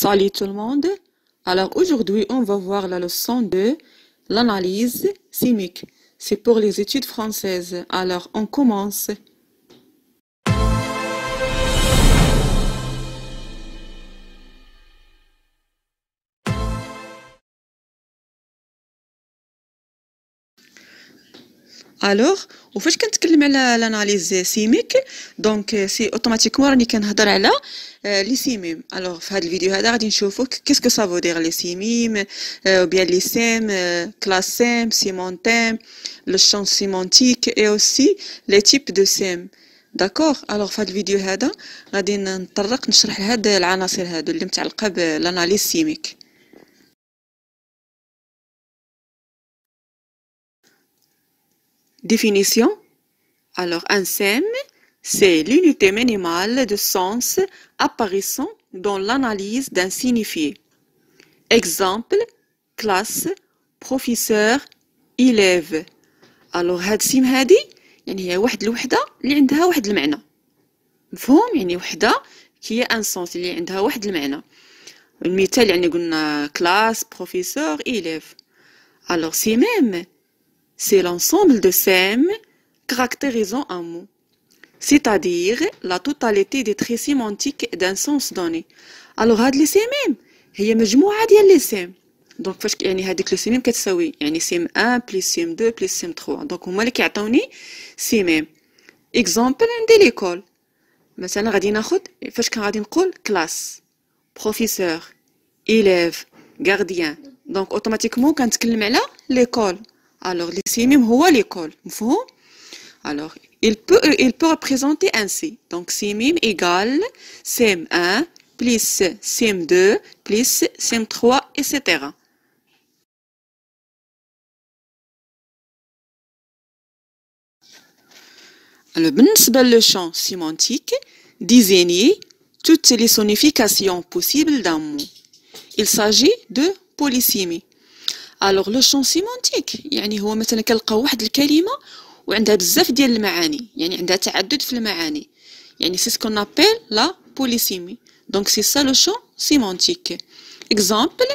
Salut tout le monde! Alors aujourd'hui, on va voir la leçon de l'analyse chimique. C'est pour les études françaises. Alors on commence. الوغ وفاش كنتكلم على لاناليز سيميك دونك سي اوتوماتيكمون راني كنهضر على لي سيميم الوغ في هذا الفيديو هذا غادي نشوفو كيسكو سافو دير لي سيميم بيان لي سيم كلاس سيم سيمونتيم لو شون سيمونتيك اي اوسي لي تيب دو سيم داكوغ الوغ في هذا الفيديو هذا غادي نطرق نشرح لهاد العناصر هادو اللي متعلقه بلاناليز سيميك Définition. Alors, un sème, c'est l'unité minimale de sens apparaissant dans l'analyse d'un signifié. Exemple, classe, professeur, élève. Alors, had sim hadi, yani hiya wahed qui li indha wahed l'ma'na. Fum, yani wahda, qui est un sens, qui a wahed l'ma'na. Un mitel, c'est gunna classe, professeur, élève. Alors, c'est même. C'est l'ensemble de sèmes caractérisant un mot. C'est-à-dire la totalité des trésimes sémantiques d'un sens donné. Alors, c'est le sème même. C'est un ensemble de Donc, ce que je veux dire, c'est que le 1, plus sème 2, plus sème 3. Donc, moi, ce que je veux Exemple de l'école. Par exemple, je vais prendre, je vais dire, classe. Professeur. Élève. Gardien. Donc, automatiquement, on parle de l'école. Alors, les synonymes, هو l'école. Alors, il peut, euh, il peut représenter ainsi. Donc, synonyme égale CM1 plus CM2 plus CM3, etc. Alors, c'est le champ sémantique, désigner toutes les sonifications possibles d'un mot. Il s'agit de polysémie. الوغ لو شون سيمونتيك يعني هو مثلا كنلقاو واحد الكلمه وعندها بزاف ديال المعاني يعني عندها تعدد في المعاني يعني سي سكون ابيل لا بوليسيمي دونك سي سا لو شون سيمونتيك اكزامبل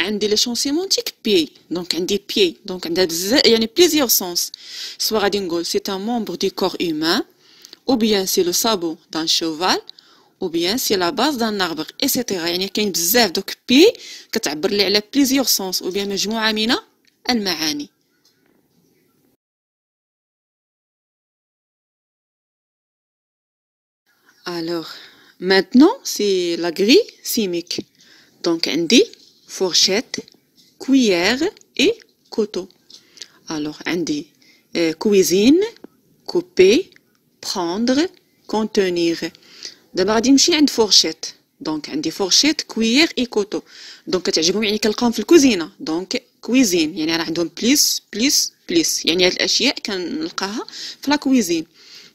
عندي لي شون سيمونتيك بي دونك عندي بي دونك عندها بزاف يعني بليزيور سونس سوا غادي نقول سي ان مومبر دي كور هومان او بيان سي لو سابو دان شوفال ou bien c'est la base d'un arbre, etc. يعني كاين بزاف دوك بي كتعبر لي على plusieurs sens. ou bien مجموعة من المعاني Alors, maintenant, c'est la grille simique. Donc, عندي fourchette, cuillère et couteau. Alors, عندي euh, cuisine, couper, prendre, contenir. دابا غادي نمشي عند فورشيت دونك عندي فورشيت كويير اي كوتو دونك كتعجبهم يعني كنلقاهم في الكوزينه دونك كويزين يعني راه عندهم بليس بليس بليس يعني هاد الاشياء كنلقاها في لا كويزين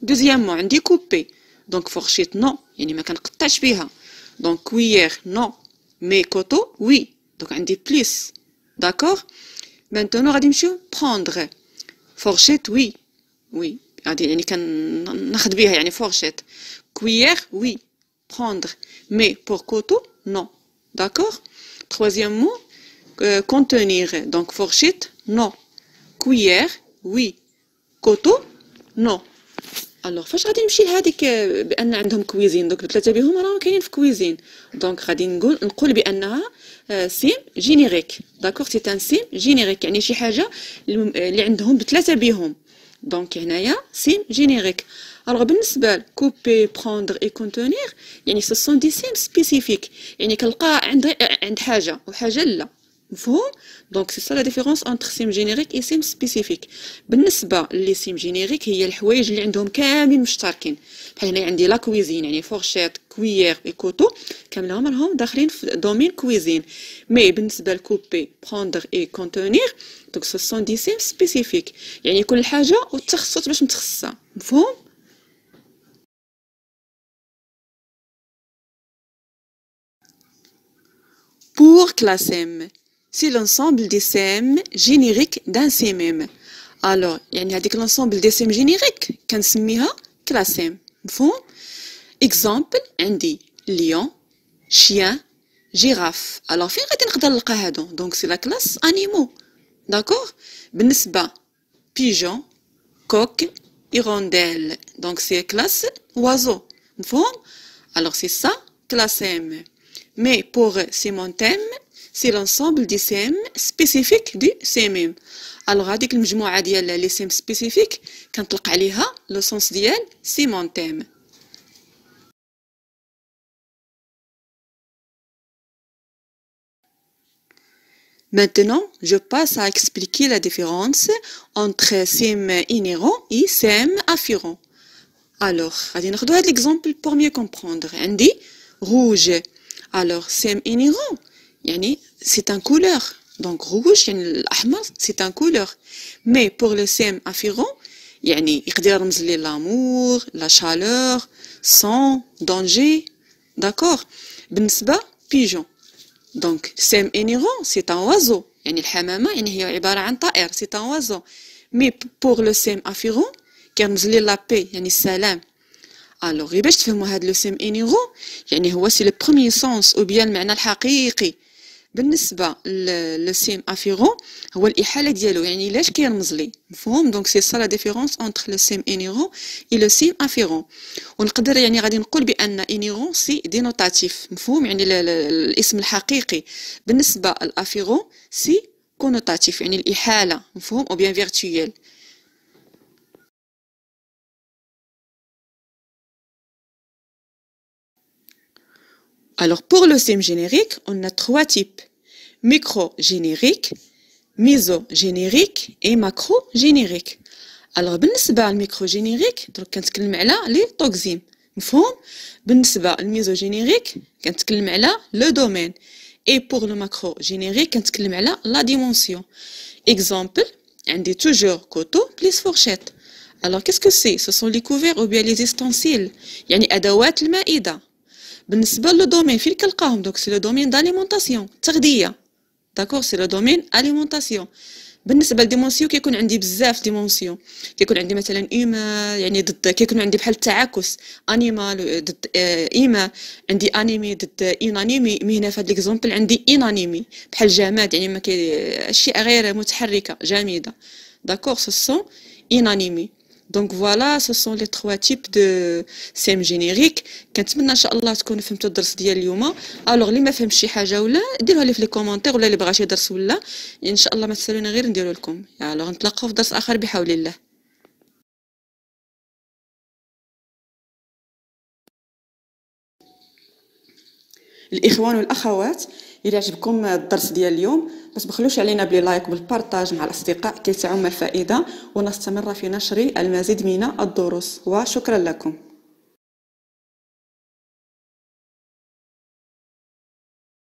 دوزيامون عندي كوبي دونك فورشيت نو يعني ما كنقطعش بها دونك كويير نو مي كوتو وي دونك عندي بليس داكور مانتونو غادي نمشيو بروندغ فورشيت وي وي غادي يعني كناخد بها يعني فورشيت Cuillère, oui. Prendre. Mais pour couteau, non. D'accord Troisième mot, euh, contenir. Donc fourchette, non. Cuillère, oui. Couteau, non. Alors, fâche radin faire hadik euh, b'anna andhom cuisine. Donc, l'atta bihoum ala kanyin f cuisine. Donc, radin n'koul un signe générique. D'accord C'est un sim générique. Yani, chi haja li andhom b'tlata cuisine. دونك هنايا سيم جينيريك الوغ بالنسبه كوبي بروندر اي كونتونير يعني سو سون دي سيم سبيسيفيك يعني كنلقى عند عند حاجه وحاجه لا مفهوم دونك سي سا لا ديفيرونس انتر سيم جينيريك اي سيم سبيسيفيك بالنسبه لي سيم جينيريك هي الحوايج اللي عندهم كاملين مشتركين بحال هنا عندي لا كويزين يعني فورشيت كويير اي كوتو كاملهم راهم داخلين في دومين كويزين مي بالنسبه لكوبي بروندر اي كونتونير دوك سو سون دي سيم سبيسيفيك يعني كل حاجه والتخصص باش متخصصه مفهوم بور كلاسيم سي لونسومبل دي سيم جينيريك دان سي ميم الو يعني هذيك لونسومبل دي سيم جينيريك كنسميها كلاسيم مفهوم اكزومبل عندي ليون شيان جيراف الو فين غادي نقدر نلقى هادو دونك سي لا كلاس انيمو D'accord بالنسبة pigeon, coq, hirondelle. Donc c'est classe oiseau. forme Alors c'est ça, classe M. Mais pour M, c'est l'ensemble des CM spécifiques du CMM. Alors le le d'ial les CM spécifiques parle a le sens mon thème. Maintenant, je passe à expliquer la différence entre SEM inhérent et SEM afférent. Alors, on nous l'exemple pour mieux comprendre. Andy, rouge. Alors, SEM inhérent, c'est un couleur. Donc, rouge, c'est un couleur. Mais pour le SEM afférent, yani, il l'amour, la chaleur, sang, danger. D'accord? Bensba, pigeon. دونك سام انيغون سي ان وازو يعني الحمامه يعني هي عباره عن طائر سي ان وازو مي بور لو سام كنز لي لا بي يعني السلام الوغ باش تفهموا هاد لو سام انيغون يعني هو سي لو بروميي سونس او بيان المعنى الحقيقي بالنسبه لو سيم هو الاحاله ديالو يعني لاش كيرمز ليه مفهوم دونك سي سا لا ديفيرونس اونتر لو سيم انيغون اي لو سيم افيغون ونقدر يعني غادي نقول بان انيغون سي دينوتاتيف مفهوم يعني الاسم الحقيقي بالنسبه لافيرون سي كونوتاتيف يعني الاحاله مفهوم او بيان فيرتويال Alors pour le sim générique, on a trois types micro générique, miso générique et macro générique. Alors, ben c'est le micro générique Qu'est-ce que là Les toxines, d'accord Ben le miso générique Qu'est-ce que là Le domaine. Et pour le macro générique, qu'est-ce que là La dimension. Exemple, un des toujours coto plus fourchette. Alors qu'est-ce que c'est Ce sont les couverts ou bien les ustensiles, y a des outils بالنسبه لو دومين فين كنلقاهم دوك سي لو دومين داليمونطاسيون التغذيه داكور سي لو دومين اليمونطاسيون بالنسبه لديمونسيون كيكون عندي بزاف ديمونسيون كيكون عندي مثلا ايما يعني ضد كيكون عندي بحال التعاكس انيمال ضد آه، ايما عندي انيمي ضد انانيمي مي هنا في هاد ليكزومبل عندي انانيمي بحال جماد يعني ما كي آه، اشياء غير متحركه جامده داكور سو سون انانيمي دونك فوالا سو سون لي تخوا تيب دو سيم جينيريك كنتمنى ان شاء الله تكونوا فهمتوا الدرس ديال اليوم الوغ اللي ما فهمش شي حاجه ولا ديروها لي في لي كومونتير ولا اللي بغا شي درس ولا ان شاء الله ما تسالونا غير نديرو لكم الوغ نتلاقاو في درس اخر بحول الله الإخوان والأخوات الى عجبكم الدرس ديال اليوم ما تبخلوش علينا بلي لايك وبالبارطاج مع الاصدقاء كي تعم الفائده ونستمر في نشر المزيد من الدروس وشكرا لكم